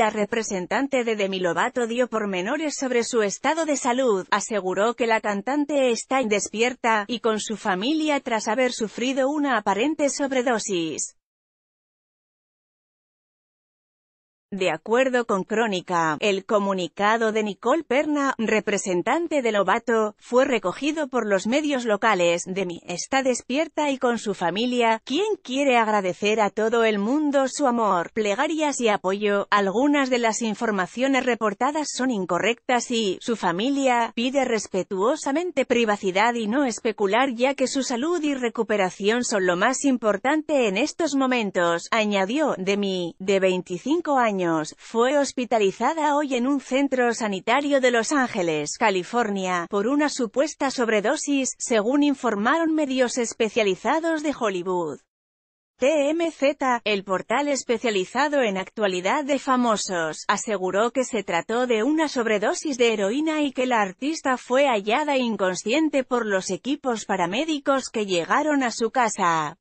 la representante de Demi Lovato dio pormenores sobre su estado de salud, aseguró que la cantante está despierta, y con su familia tras haber sufrido una aparente sobredosis. De acuerdo con Crónica, el comunicado de Nicole Perna, representante de Lobato, fue recogido por los medios locales. Demi está despierta y con su familia, quien quiere agradecer a todo el mundo su amor, plegarias y apoyo. Algunas de las informaciones reportadas son incorrectas y, su familia, pide respetuosamente privacidad y no especular ya que su salud y recuperación son lo más importante en estos momentos, añadió Demi, de 25 años fue hospitalizada hoy en un centro sanitario de Los Ángeles, California, por una supuesta sobredosis, según informaron medios especializados de Hollywood. TMZ, el portal especializado en actualidad de famosos, aseguró que se trató de una sobredosis de heroína y que la artista fue hallada inconsciente por los equipos paramédicos que llegaron a su casa.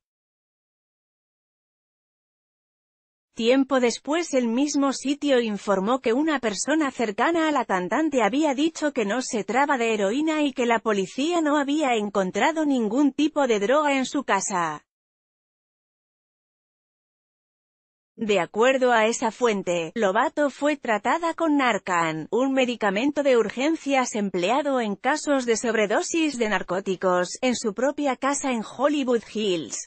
Tiempo después el mismo sitio informó que una persona cercana a la cantante había dicho que no se traba de heroína y que la policía no había encontrado ningún tipo de droga en su casa. De acuerdo a esa fuente, Lobato fue tratada con Narcan, un medicamento de urgencias empleado en casos de sobredosis de narcóticos, en su propia casa en Hollywood Hills.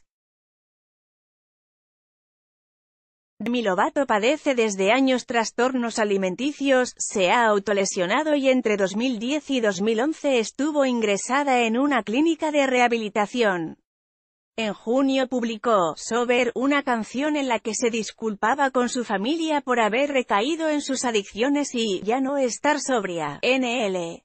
Demi padece desde años trastornos alimenticios, se ha autolesionado y entre 2010 y 2011 estuvo ingresada en una clínica de rehabilitación. En junio publicó Sober una canción en la que se disculpaba con su familia por haber recaído en sus adicciones y ya no estar sobria. NL